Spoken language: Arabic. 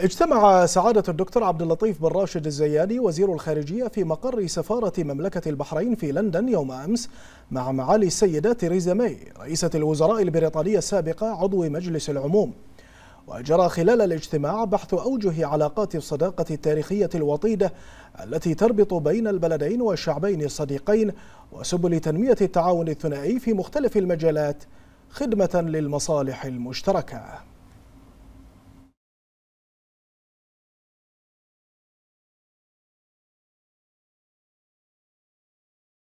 اجتمع سعادة الدكتور عبد اللطيف بن راشد الزياني وزير الخارجية في مقر سفارة مملكة البحرين في لندن يوم أمس مع معالي السيدة تيريزا ماي رئيسة الوزراء البريطانية السابقة عضو مجلس العموم وجرى خلال الاجتماع بحث أوجه علاقات الصداقة التاريخية الوطيدة التي تربط بين البلدين والشعبين الصديقين وسبل تنمية التعاون الثنائي في مختلف المجالات خدمة للمصالح المشتركة